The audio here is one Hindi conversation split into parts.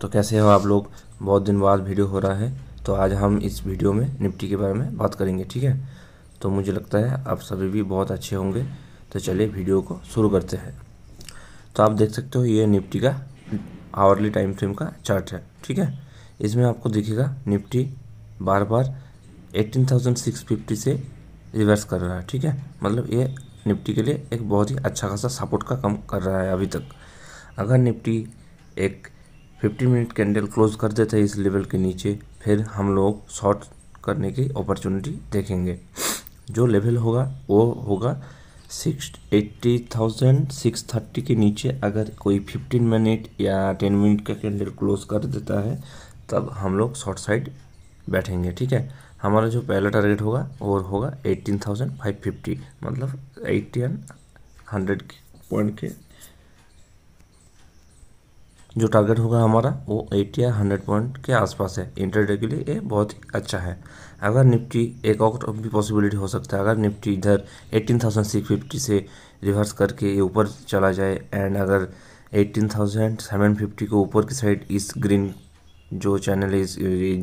तो कैसे हो आप लोग बहुत दिन बाद वीडियो हो रहा है तो आज हम इस वीडियो में निफ्टी के बारे में बात करेंगे ठीक है तो मुझे लगता है आप सभी भी बहुत अच्छे होंगे तो चलिए वीडियो को शुरू करते हैं तो आप देख सकते हो ये निफ्टी का आवरली टाइम फ्रेम का चार्ट है ठीक है इसमें आपको दिखेगा निफ्टी बार बार 18,650 से रिवर्स कर रहा है ठीक है मतलब ये निफ्टी के लिए एक बहुत ही अच्छा खासा सपोर्ट का काम कर रहा है अभी तक अगर निफ्टी एक फिफ्टी मिनट कैंडल क्लोज कर देते हैं इस लेवल के नीचे फिर हम लोग शॉर्ट करने की अपॉर्चुनिटी देखेंगे जो लेवल होगा वो होगा six eighty thousand six thirty के नीचे अगर कोई फिफ्टीन मिनट या टेन मिनट का कैंडल क्लोज कर देता है तब हम लोग शॉर्ट साइड बैठेंगे ठीक है हमारा जो पहला टारगेट होगा वो होगा एट्टीन थाउजेंड फाइव फिफ्टी मतलब एट्टी एंड हंड्रेड पॉइंट के जो टारगेट होगा हमारा वो 80 या 100 पॉइंट के आसपास है इंटरडे के लिए ये बहुत ही अच्छा है अगर निफ्टी एक और भी पॉसिबिलिटी हो सकता है अगर निफ्टी इधर 18,650 से रिवर्स करके ये ऊपर चला जाए एंड अगर 18,750 को ऊपर की साइड इस ग्रीन जो चैनल इस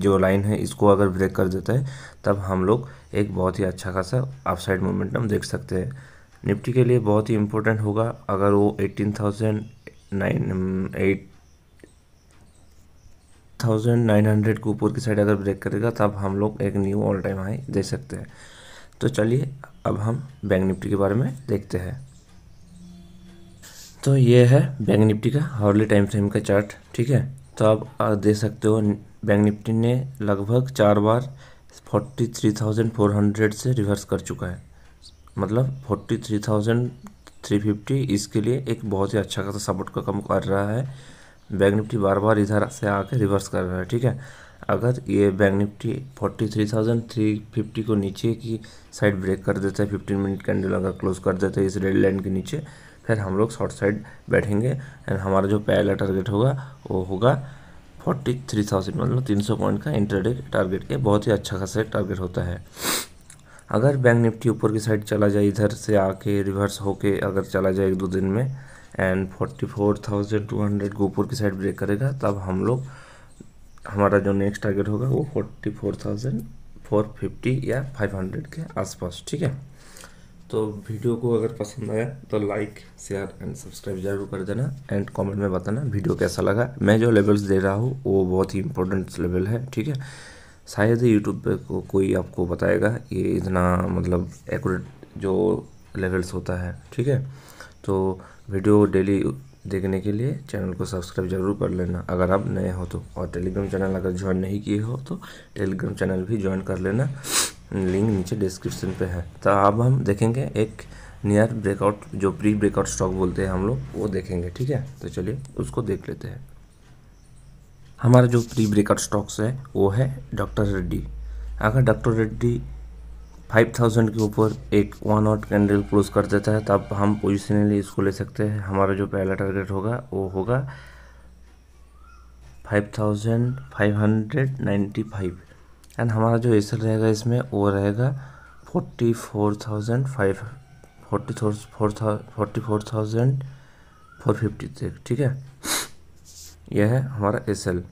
जो लाइन है इसको अगर ब्रेक कर देता है तब हम लोग एक बहुत ही अच्छा खासा साइड मोमेंटम देख सकते हैं निफ्टी के लिए बहुत ही इम्पोर्टेंट होगा अगर वो eighteen thousand nine eight thousand nine hundred के ऊपर की साइड अगर ब्रेक करेगा तब हम लोग एक न्यू ऑल टाइम हाई दे सकते हैं तो चलिए अब हम बैंक निफ्टी के बारे में देखते हैं तो ये है बैंक निफ्टी का हार्ली टाइम फ्रेम का चार्ट ठीक है तो आप देख सकते हो बैंक निफ्टी ने लगभग चार बार forty three thousand four hundred से रिवर्स कर चुका है मतलब forty three thousand three fifty इसके लिए एक बहुत ही अच्छा खासा सपोर्ट का काम कर रहा है बैंक निफ्टी बार बार इधर से आके रिवर्स कर रहा है ठीक है अगर ये bank Nifty forty three thousand three fifty को नीचे की साइड ब्रेक कर देता है फिफ्टीन मिनट कैंडल अगर क्लोज कर देता है इस रेड लाइन के नीचे फिर हम लोग शॉर्ट साइड बैठेंगे एंड हमारा जो पहला टारगेट होगा वो होगा फोर्टी थ्री थाउजेंड मतलब तीन सौ पॉइंट का इंटरडे टारगेट के बहुत ही अच्छा खासा टारगेट होता है अगर बैंक निफ्टी ऊपर की साइड चला जाए इधर से आके रिवर्स होके अगर चला जाए एक दो दिन में and forty four thousand two hundred को ऊपर की साइड ब्रेक करेगा तब हम लोग हमारा जो नेक्स्ट टारगेट होगा वो forty four thousand four fifty या फाइव हंड्रेड के आसपास ठीक है तो वीडियो को अगर पसंद आया तो लाइक शेयर एंड सब्सक्राइब जरूर कर देना एंड कमेंट में बताना वीडियो कैसा लगा मैं जो लेवल्स दे रहा हूँ वो बहुत ही इंपॉर्टेंट लेवल है ठीक है शायद ही यूट्यूब पे को, कोई आपको बताएगा ये इतना मतलब एकट जो लेवल्स होता है ठीक है तो वीडियो डेली देखने के लिए चैनल को सब्सक्राइब जरूर कर लेना अगर आप नए हो तो और टेलीग्राम चैनल अगर ज्वाइन नहीं किए हो तो टेलीग्राम चैनल भी ज्वाइन कर लेना लिंक नीचे डिस्क्रिप्शन पे है तो अब हम देखेंगे एक नियर ब्रेकआउट जो प्री ब्रेकआउट स्टॉक बोलते हैं हम लोग वो देखेंगे ठीक है तो चलिए उसको देख लेते हैं हमारा जो प्री ब्रेकआउट स्टॉक्स है वो है डॉक्टर रेड्डी अगर डॉक्टर रेड्डी फाइव थाउजेंड के ऊपर एक वन आउट कैंडल क्लोज कर देता है तब तो हम पोजिशनली इसको ले सकते हैं हमारा जो पहला टारगेट होगा वो होगा five thousand five hundred ninety five and हमारा जो एसर रहेगा इसमें वो रहेगा forty four thousand five forty four forty four thousand four fifty तक ठीक है यह है हमारा S L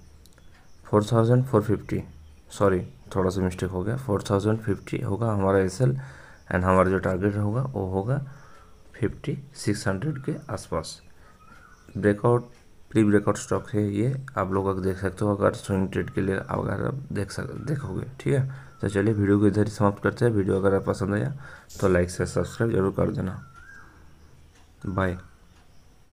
four thousand four fifty sorry थोड़ा सा मिस्टेक हो गया फोर थाउजेंड फिफ्टी होगा हमारा एस एल एंड हमारा जो टारगेट होगा वो होगा फिफ्टी सिक्स हंड्रेड के आसपास ब्रेकआउट प्री ब्रेकआउट स्टॉक है ये आप लोग अगर देख सकते हो अगर स्विंग ट्रेड के लिए अगर आप देख सक देखोगे ठीक है तो चलिए वीडियो को इधर ही समाप्त करते हैं वीडियो अगर आप पसंद आया तो लाइक से सब्सक्राइब जरूर कर देना बाय